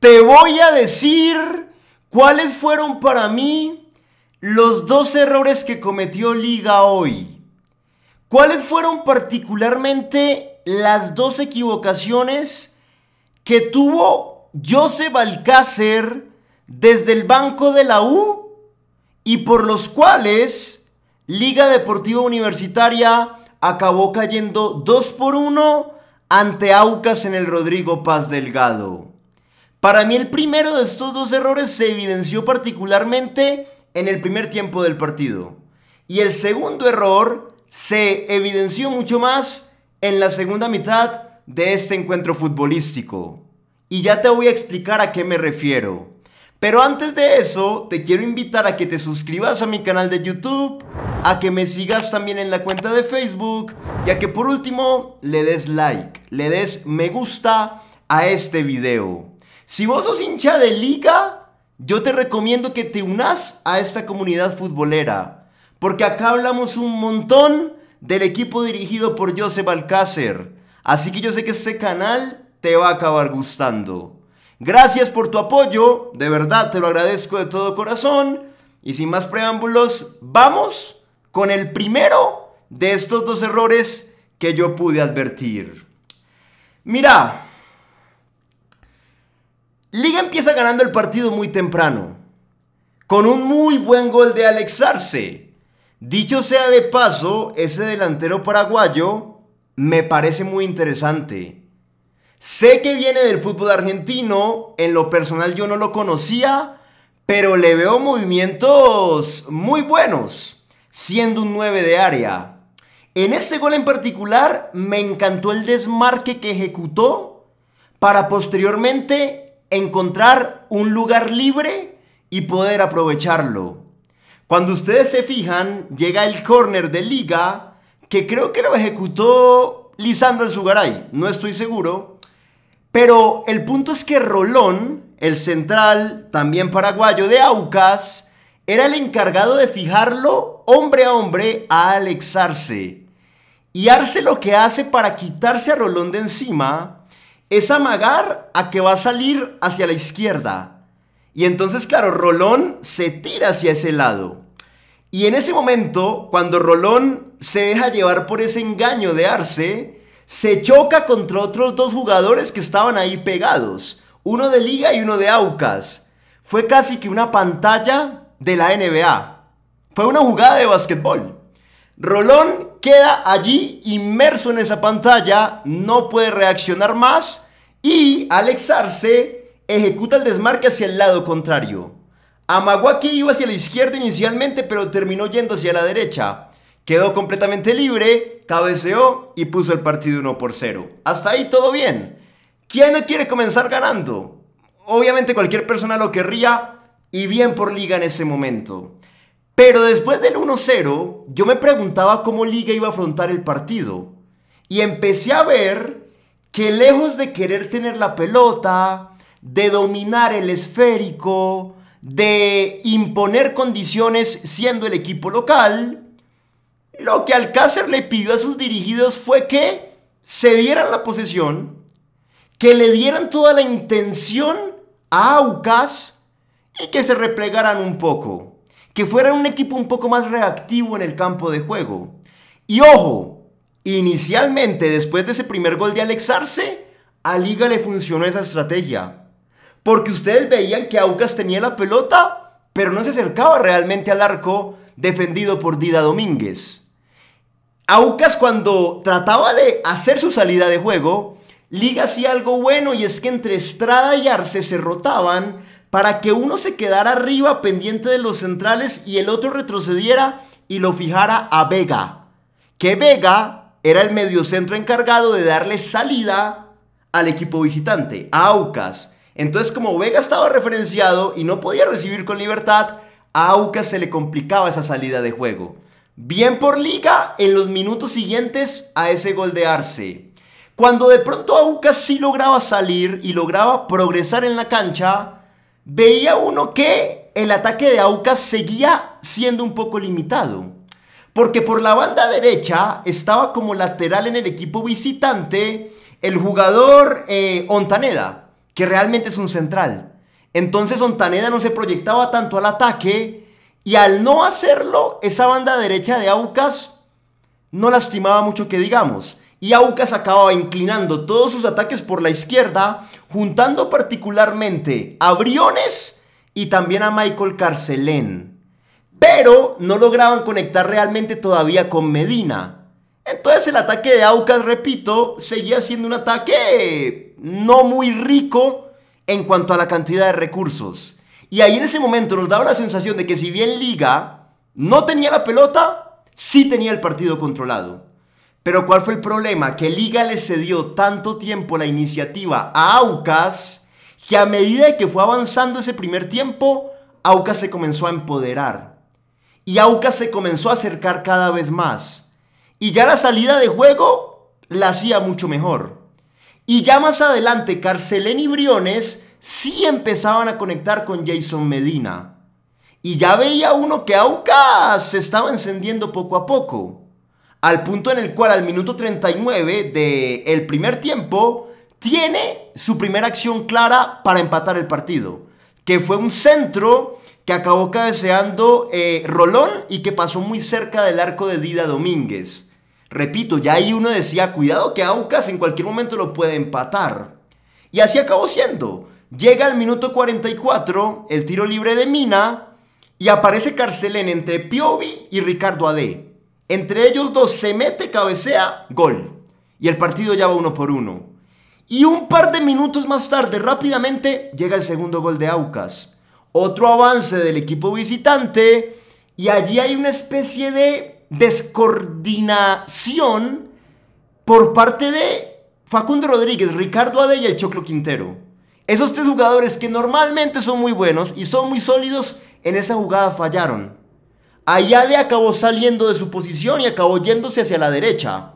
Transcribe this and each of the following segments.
Te voy a decir cuáles fueron para mí los dos errores que cometió Liga hoy. ¿Cuáles fueron particularmente las dos equivocaciones que tuvo Joseph Balcácer desde el banco de la U y por los cuales Liga Deportiva Universitaria acabó cayendo 2 por 1 ante Aucas en el Rodrigo Paz Delgado? Para mí el primero de estos dos errores se evidenció particularmente en el primer tiempo del partido. Y el segundo error se evidenció mucho más en la segunda mitad de este encuentro futbolístico. Y ya te voy a explicar a qué me refiero. Pero antes de eso, te quiero invitar a que te suscribas a mi canal de YouTube, a que me sigas también en la cuenta de Facebook y a que por último le des like, le des me gusta a este video. Si vos sos hincha de liga, yo te recomiendo que te unas a esta comunidad futbolera. Porque acá hablamos un montón del equipo dirigido por Joseph Alcácer. Así que yo sé que este canal te va a acabar gustando. Gracias por tu apoyo, de verdad te lo agradezco de todo corazón. Y sin más preámbulos, vamos con el primero de estos dos errores que yo pude advertir. Mira, Liga empieza ganando el partido muy temprano, con un muy buen gol de Alex Arce. Dicho sea de paso, ese delantero paraguayo me parece muy interesante. Sé que viene del fútbol argentino, en lo personal yo no lo conocía, pero le veo movimientos muy buenos, siendo un 9 de área. En este gol en particular me encantó el desmarque que ejecutó para posteriormente encontrar un lugar libre y poder aprovecharlo. Cuando ustedes se fijan, llega el corner de liga que creo que lo ejecutó Lisandro el Sugaray, no estoy seguro. Pero el punto es que Rolón, el central, también paraguayo de Aucas, era el encargado de fijarlo hombre a hombre a Alex Arce. Y Arce lo que hace para quitarse a Rolón de encima es amagar a que va a salir hacia la izquierda. Y entonces, claro, Rolón se tira hacia ese lado. Y en ese momento, cuando Rolón se deja llevar por ese engaño de Arce, se choca contra otros dos jugadores que estaban ahí pegados, uno de Liga y uno de Aucas. Fue casi que una pantalla de la NBA. Fue una jugada de basquetbol. Rolón queda allí inmerso en esa pantalla, no puede reaccionar más y al Arce ejecuta el desmarque hacia el lado contrario. Amaguaki iba hacia la izquierda inicialmente, pero terminó yendo hacia la derecha. Quedó completamente libre, cabeceó y puso el partido 1 por 0. Hasta ahí todo bien. ¿Quién no quiere comenzar ganando? Obviamente cualquier persona lo querría y bien por liga en ese momento. Pero después del 1-0, yo me preguntaba cómo Liga iba a afrontar el partido. Y empecé a ver que lejos de querer tener la pelota, de dominar el esférico, de imponer condiciones siendo el equipo local, lo que Alcácer le pidió a sus dirigidos fue que se dieran la posesión, que le dieran toda la intención a Aucas y que se replegaran un poco que fuera un equipo un poco más reactivo en el campo de juego. Y ojo, inicialmente después de ese primer gol de Alex Arce, a Liga le funcionó esa estrategia. Porque ustedes veían que Aucas tenía la pelota, pero no se acercaba realmente al arco defendido por Dida Domínguez. Aucas cuando trataba de hacer su salida de juego, Liga hacía algo bueno y es que entre Estrada y Arce se rotaban para que uno se quedara arriba pendiente de los centrales y el otro retrocediera y lo fijara a Vega. Que Vega era el mediocentro encargado de darle salida al equipo visitante, a Aucas. Entonces como Vega estaba referenciado y no podía recibir con libertad, a Aucas se le complicaba esa salida de juego. Bien por liga en los minutos siguientes a ese gol de Arce. Cuando de pronto Aucas sí lograba salir y lograba progresar en la cancha, veía uno que el ataque de Aucas seguía siendo un poco limitado. Porque por la banda derecha estaba como lateral en el equipo visitante el jugador eh, Ontaneda, que realmente es un central. Entonces Ontaneda no se proyectaba tanto al ataque y al no hacerlo, esa banda derecha de Aucas no lastimaba mucho que digamos y Aucas acababa inclinando todos sus ataques por la izquierda, juntando particularmente a Briones y también a Michael Carcelén. Pero no lograban conectar realmente todavía con Medina. Entonces el ataque de Aucas, repito, seguía siendo un ataque no muy rico en cuanto a la cantidad de recursos. Y ahí en ese momento nos daba la sensación de que si bien Liga no tenía la pelota, sí tenía el partido controlado. Pero ¿cuál fue el problema? Que Liga le cedió tanto tiempo la iniciativa a Aucas que a medida que fue avanzando ese primer tiempo, Aucas se comenzó a empoderar. Y Aucas se comenzó a acercar cada vez más. Y ya la salida de juego la hacía mucho mejor. Y ya más adelante, Carcelén y Briones sí empezaban a conectar con Jason Medina. Y ya veía uno que Aucas se estaba encendiendo poco a poco al punto en el cual al minuto 39 del el primer tiempo tiene su primera acción clara para empatar el partido, que fue un centro que acabó cabeceando eh, Rolón y que pasó muy cerca del arco de Dida Domínguez. Repito, ya ahí uno decía, cuidado que Aucas en cualquier momento lo puede empatar. Y así acabó siendo. Llega al minuto 44 el tiro libre de Mina y aparece Carcelén entre Piovi y Ricardo Ade. Entre ellos dos se mete, cabecea, gol. Y el partido ya va uno por uno. Y un par de minutos más tarde, rápidamente, llega el segundo gol de Aucas. Otro avance del equipo visitante. Y allí hay una especie de descoordinación por parte de Facundo Rodríguez, Ricardo Adella y Choclo Quintero. Esos tres jugadores que normalmente son muy buenos y son muy sólidos, en esa jugada fallaron. Ayade acabó saliendo de su posición y acabó yéndose hacia la derecha.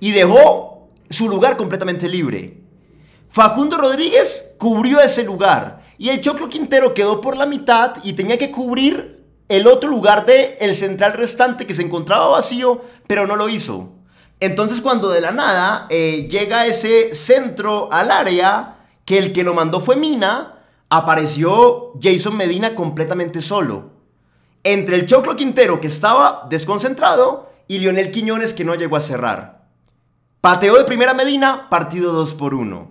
Y dejó su lugar completamente libre. Facundo Rodríguez cubrió ese lugar. Y el Choclo Quintero quedó por la mitad y tenía que cubrir el otro lugar de el central restante que se encontraba vacío, pero no lo hizo. Entonces cuando de la nada eh, llega ese centro al área, que el que lo mandó fue Mina, apareció Jason Medina completamente solo entre el Choclo Quintero, que estaba desconcentrado, y Lionel Quiñones, que no llegó a cerrar. Pateó de primera Medina, partido 2 por 1.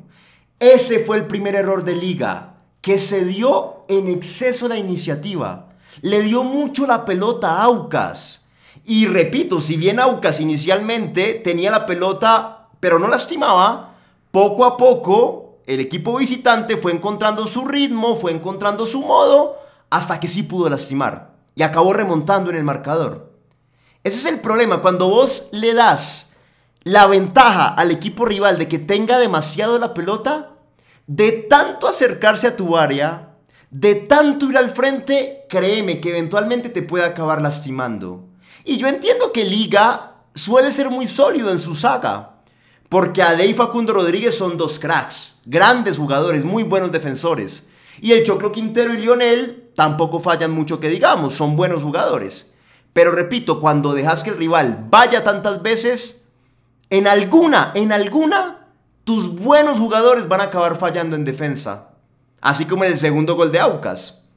Ese fue el primer error de Liga, que se dio en exceso la iniciativa. Le dio mucho la pelota a Aucas. Y repito, si bien Aucas inicialmente tenía la pelota, pero no lastimaba, poco a poco el equipo visitante fue encontrando su ritmo, fue encontrando su modo, hasta que sí pudo lastimar y acabó remontando en el marcador. Ese es el problema, cuando vos le das la ventaja al equipo rival de que tenga demasiado la pelota, de tanto acercarse a tu área, de tanto ir al frente, créeme que eventualmente te puede acabar lastimando. Y yo entiendo que Liga suele ser muy sólido en su saga, porque Ade y Facundo Rodríguez son dos cracks, grandes jugadores, muy buenos defensores. Y el Choclo Quintero y Lionel tampoco fallan mucho que digamos, son buenos jugadores. Pero repito, cuando dejas que el rival vaya tantas veces, en alguna, en alguna, tus buenos jugadores van a acabar fallando en defensa. Así como en el segundo gol de Aucas.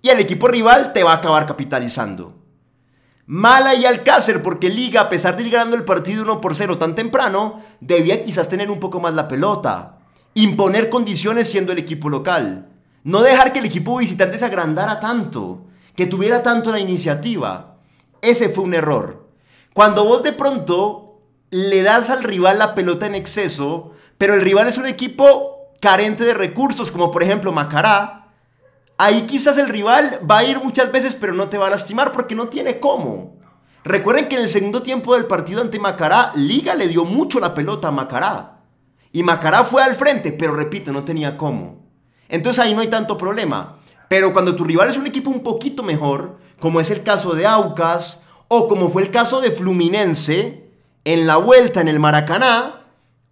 Y el equipo rival te va a acabar capitalizando. Mala y Alcácer, porque Liga, a pesar de ir ganando el partido 1 por 0 tan temprano, debía quizás tener un poco más la pelota, imponer condiciones siendo el equipo local. No dejar que el equipo visitante se agrandara tanto, que tuviera tanto la iniciativa. Ese fue un error. Cuando vos de pronto le das al rival la pelota en exceso, pero el rival es un equipo carente de recursos, como por ejemplo Macará, ahí quizás el rival va a ir muchas veces, pero no te va a lastimar porque no tiene cómo. Recuerden que en el segundo tiempo del partido ante Macará, Liga le dio mucho la pelota a Macará. Y Macará fue al frente, pero repito, no tenía cómo. Entonces ahí no hay tanto problema. Pero cuando tu rival es un equipo un poquito mejor, como es el caso de Aucas, o como fue el caso de Fluminense, en la vuelta en el Maracaná,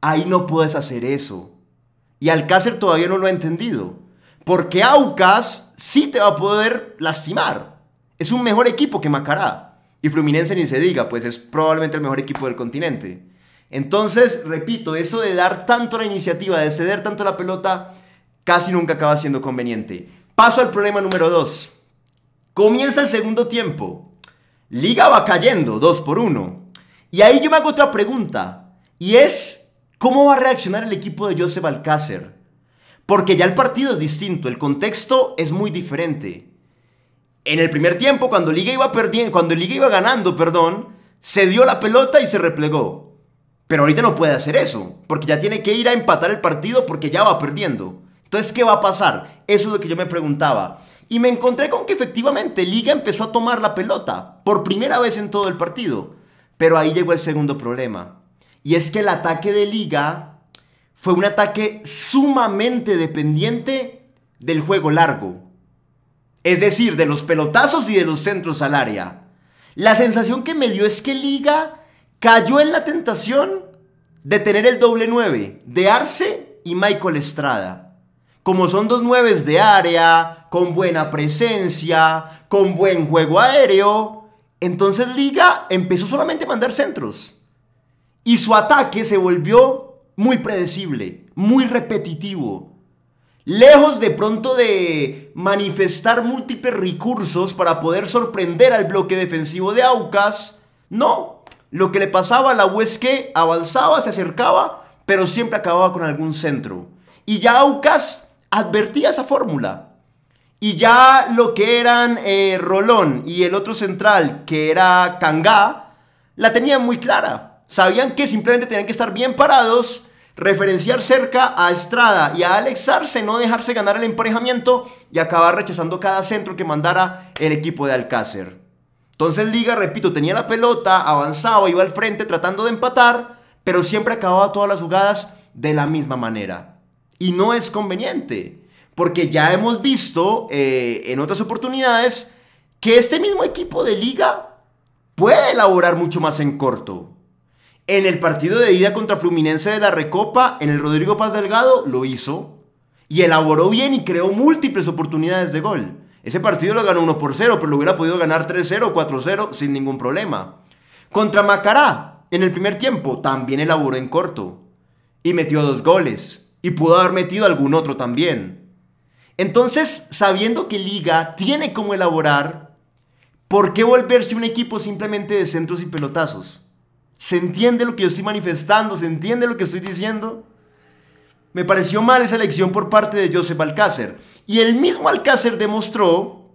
ahí no puedes hacer eso. Y Alcácer todavía no lo ha entendido. Porque Aucas sí te va a poder lastimar. Es un mejor equipo que Macará. Y Fluminense ni se diga, pues es probablemente el mejor equipo del continente. Entonces, repito, eso de dar tanto la iniciativa, de ceder tanto la pelota, casi nunca acaba siendo conveniente. Paso al problema número 2. Comienza el segundo tiempo. Liga va cayendo 2 por 1. Y ahí yo me hago otra pregunta. Y es, ¿cómo va a reaccionar el equipo de Joseph Alcácer? Porque ya el partido es distinto, el contexto es muy diferente. En el primer tiempo, cuando Liga iba, cuando Liga iba ganando, perdón, se dio la pelota y se replegó. Pero ahorita no puede hacer eso, porque ya tiene que ir a empatar el partido porque ya va perdiendo. Entonces, ¿qué va a pasar? Eso es lo que yo me preguntaba. Y me encontré con que efectivamente Liga empezó a tomar la pelota por primera vez en todo el partido. Pero ahí llegó el segundo problema. Y es que el ataque de Liga fue un ataque sumamente dependiente del juego largo. Es decir, de los pelotazos y de los centros al área. La sensación que me dio es que Liga cayó en la tentación de tener el doble 9 de Arce y Michael Estrada como son dos nueves de área, con buena presencia, con buen juego aéreo, entonces Liga empezó solamente a mandar centros. Y su ataque se volvió muy predecible, muy repetitivo. Lejos de pronto de manifestar múltiples recursos para poder sorprender al bloque defensivo de Aucas, no. Lo que le pasaba a la U que avanzaba, se acercaba, pero siempre acababa con algún centro. Y ya Aucas advertía esa fórmula. Y ya lo que eran eh, Rolón y el otro central, que era Kangá, la tenían muy clara. Sabían que simplemente tenían que estar bien parados, referenciar cerca a Estrada y a Alexarse, no dejarse ganar el emparejamiento y acabar rechazando cada centro que mandara el equipo de Alcácer. Entonces Liga, repito, tenía la pelota, avanzaba, iba al frente tratando de empatar, pero siempre acababa todas las jugadas de la misma manera. Y no es conveniente, porque ya hemos visto eh, en otras oportunidades que este mismo equipo de liga puede elaborar mucho más en corto. En el partido de ida contra Fluminense de la Recopa, en el Rodrigo Paz Delgado, lo hizo. Y elaboró bien y creó múltiples oportunidades de gol. Ese partido lo ganó 1 por 0, pero lo hubiera podido ganar 3-0, 4-0 sin ningún problema. Contra Macará, en el primer tiempo, también elaboró en corto. Y metió dos goles. Y pudo haber metido algún otro también. Entonces, sabiendo que Liga tiene cómo elaborar, ¿por qué volverse un equipo simplemente de centros y pelotazos? ¿Se entiende lo que yo estoy manifestando? ¿Se entiende lo que estoy diciendo? Me pareció mal esa elección por parte de Joseph Alcácer. Y el mismo Alcácer demostró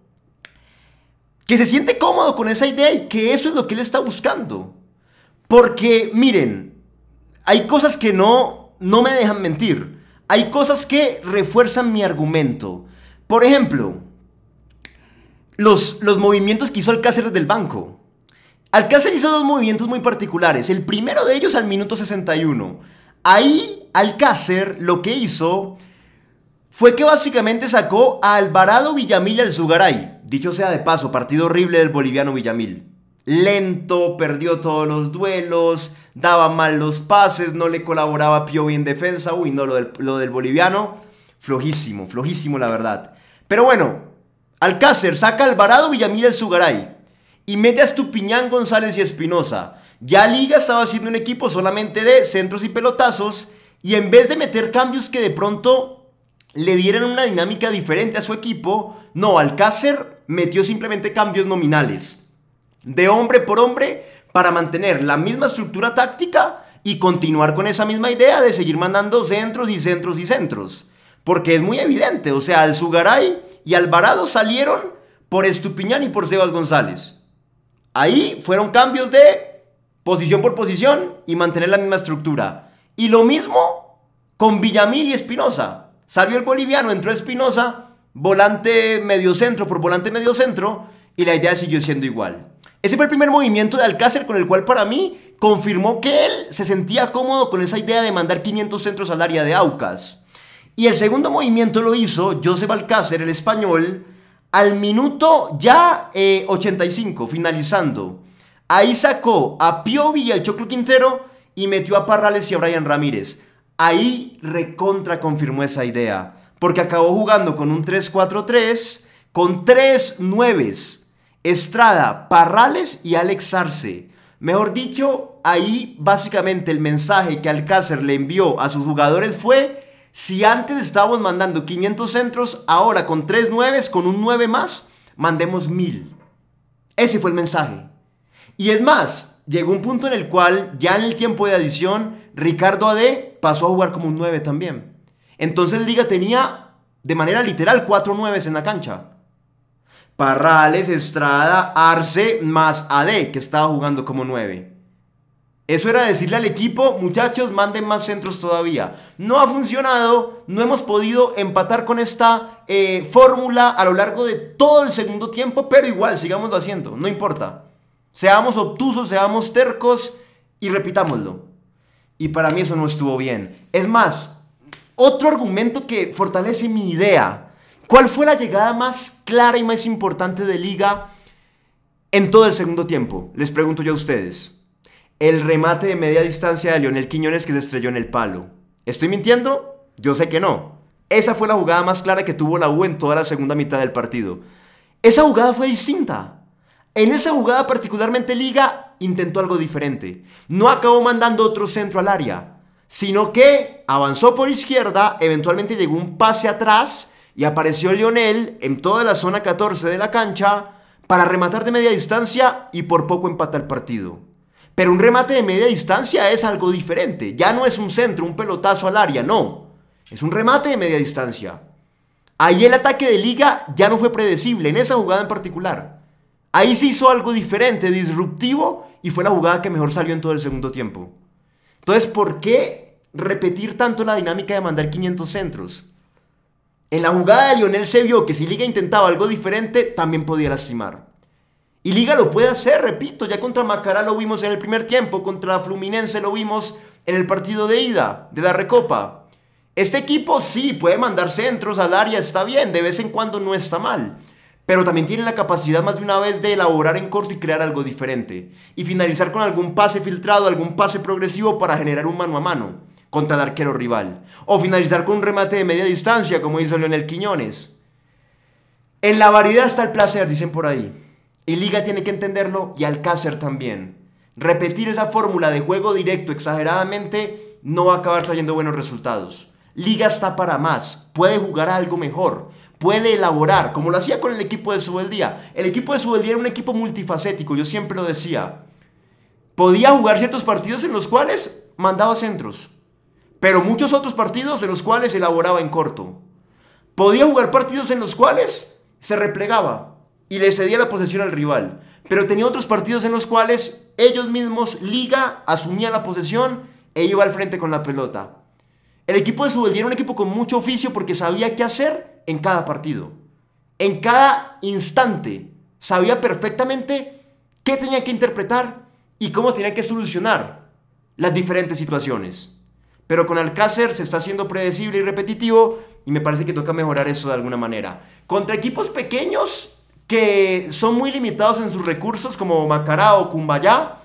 que se siente cómodo con esa idea y que eso es lo que él está buscando. Porque, miren, hay cosas que no, no me dejan mentir hay cosas que refuerzan mi argumento. Por ejemplo, los, los movimientos que hizo Alcácer del banco. Alcácer hizo dos movimientos muy particulares. El primero de ellos al minuto 61. Ahí Alcácer lo que hizo fue que básicamente sacó a Alvarado Villamil al Zugaray. Dicho sea de paso, partido horrible del boliviano Villamil. Lento, perdió todos los duelos, daba mal los pases, no le colaboraba Piovi en defensa. Uy, no, lo del, boliviano, flojísimo, flojísimo la verdad. Pero bueno, Alcácer saca Alvarado, Villamil el Sugaray. Y mete a Estupiñán, González y Espinosa. Ya Liga estaba siendo un equipo solamente de centros y pelotazos. Y en vez de meter cambios que de pronto le dieran una dinámica diferente a su equipo, no, Alcácer metió simplemente cambios nominales. De hombre por hombre, para mantener la misma estructura táctica y continuar con esa misma idea de seguir mandando centros y centros y centros. Porque es muy evidente, o sea, Alzugaray y Alvarado salieron por Estupiñán y por Sebas González. Ahí fueron cambios de posición por posición y mantener la misma estructura. Y lo mismo con Villamil y Espinosa. Salió el boliviano, entró Espinosa, volante medio centro por volante medio centro y la idea siguió siendo igual. Ese fue el primer movimiento de Alcácer con el cual para mí confirmó que él se sentía cómodo con esa idea de mandar 500 centros al área de Aucas. Y el segundo movimiento lo hizo Joseph Alcácer, el español, al minuto ya 85, eh, finalizando. Ahí sacó a Piovi y Choclo Quintero y metió a Parrales y a Brian Ramírez. Ahí recontra confirmó esa idea, porque acabó jugando con un 3-4-3, con tres nueves Estrada, Parrales y Alex Arce. Mejor dicho, ahí básicamente el mensaje que Alcácer le envió a sus jugadores fue, si antes estábamos mandando 500 centros, ahora con 3 nueves, con un 9 más, mandemos 1000. Ese fue el mensaje. Y es más, llegó un punto en el cual ya en el tiempo de adición, Ricardo Ade pasó a jugar como un 9 también. Entonces Liga tenía de manera literal 4 9 en la cancha. Parrales, Estrada, Arce más AD, que estaba jugando como 9. Eso era decirle al equipo, muchachos, manden más centros todavía. No ha funcionado, no hemos podido empatar con esta eh, fórmula a lo largo de todo el segundo tiempo, pero igual, sigámoslo haciendo, no importa. Seamos obtusos, seamos tercos y repitámoslo. Y para mí eso no estuvo bien. Es más, otro argumento que fortalece mi idea ¿Cuál fue la llegada más clara y más importante de Liga en todo el segundo tiempo? Les pregunto yo a ustedes. El remate de media distancia de Lionel Quiñones que se estrelló en el palo. ¿Estoy mintiendo? Yo sé que no. Esa fue la jugada más clara que tuvo la U en toda la segunda mitad del partido. Esa jugada fue distinta. En esa jugada particularmente Liga intentó algo diferente. No acabó mandando otro centro al área, sino que avanzó por izquierda, eventualmente llegó un pase atrás y apareció Lionel en toda la zona 14 de la cancha para rematar de media distancia y por poco empata el partido. Pero un remate de media distancia es algo diferente, ya no es un centro, un pelotazo al área, no, es un remate de media distancia. Ahí el ataque de liga ya no fue predecible, en esa jugada en particular. Ahí se hizo algo diferente, disruptivo, y fue la jugada que mejor salió en todo el segundo tiempo. Entonces, ¿por qué repetir tanto la dinámica de mandar 500 centros? En la jugada de Lionel se vio que si Liga intentaba algo diferente, también podía lastimar. Y Liga lo puede hacer, repito, ya contra Macará lo vimos en el primer tiempo, contra Fluminense lo vimos en el partido de ida de la Recopa. Este equipo sí puede mandar centros al área, está bien, de vez en cuando no está mal, pero también tiene la capacidad más de una vez de elaborar en corto y crear algo diferente y finalizar con algún pase filtrado, algún pase progresivo para generar un mano a mano contra el arquero rival. O finalizar con un remate de media distancia, como hizo Leonel Quiñones. En la variedad está el placer, dicen por ahí. Y Liga tiene que entenderlo y Alcácer también. Repetir esa fórmula de juego directo exageradamente no va a acabar trayendo buenos resultados. Liga está para más, puede jugar a algo mejor, puede elaborar, como lo hacía con el equipo de Subeldía. El equipo de Subeldía era un equipo multifacético, yo siempre lo decía. Podía jugar ciertos partidos en los cuales mandaba centros, pero muchos otros partidos en los cuales elaboraba en corto. Podía jugar partidos en los cuales se replegaba y le cedía la posesión al rival, pero tenía otros partidos en los cuales ellos mismos, liga, asumía la posesión e iba al frente con la pelota. El equipo de Subeldía era un equipo con mucho oficio porque sabía qué hacer en cada partido. En cada instante sabía perfectamente qué tenía que interpretar y cómo tenía que solucionar las diferentes situaciones. Pero con Alcácer se está haciendo predecible y repetitivo y me parece que toca mejorar eso de alguna manera. Contra equipos pequeños que son muy limitados en sus recursos como Macará o Cumbayá,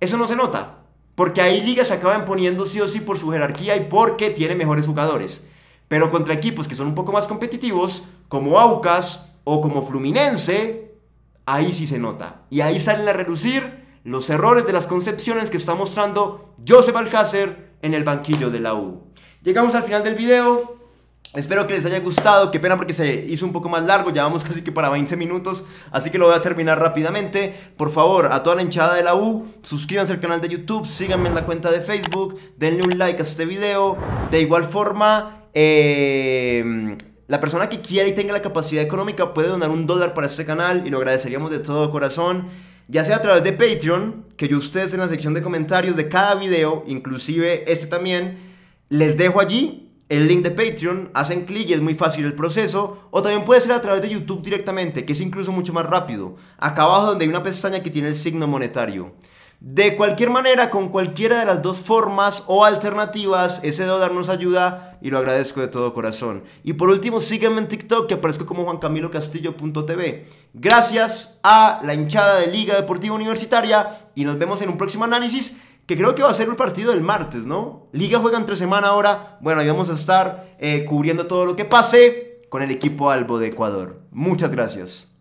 eso no se nota. Porque ahí ligas se acaban poniendo sí o sí por su jerarquía y porque tiene mejores jugadores. Pero contra equipos que son un poco más competitivos, como Aucas o como Fluminense, ahí sí se nota. Y ahí salen a relucir los errores de las concepciones que está mostrando Joseph Alcácer en el banquillo de la U. Llegamos al final del video. Espero que les haya gustado, qué pena porque se hizo un poco más largo, ya vamos casi que para 20 minutos, así que lo voy a terminar rápidamente. Por favor, a toda la hinchada de la U, suscríbanse al canal de YouTube, síganme en la cuenta de Facebook, denle un like a este video. De igual forma, em, la persona que quiera y tenga la capacidad económica puede donar un dólar para este canal y lo agradeceríamos de todo corazón ya sea a través de Patreon, que yo ustedes en la sección de comentarios de cada video, inclusive este también, les dejo allí el link de Patreon, hacen clic y es muy fácil el proceso, o también puede ser a través de YouTube directamente, que es incluso mucho más rápido, acá abajo donde hay una pestaña que tiene el signo monetario. De cualquier manera, con cualquiera de las dos formas o alternativas, ese dólar darnos ayuda y lo agradezco de todo corazón. Y por último, sígueme en TikTok que aparezco como juancamilocastillo.tv. Gracias a la hinchada de Liga Deportiva Universitaria y nos vemos en un próximo análisis que creo que va a ser el partido del martes, ¿no? Liga juega entre semana ahora. Bueno, ahí vamos a estar eh, cubriendo todo lo que pase con el equipo Albo de Ecuador. Muchas gracias.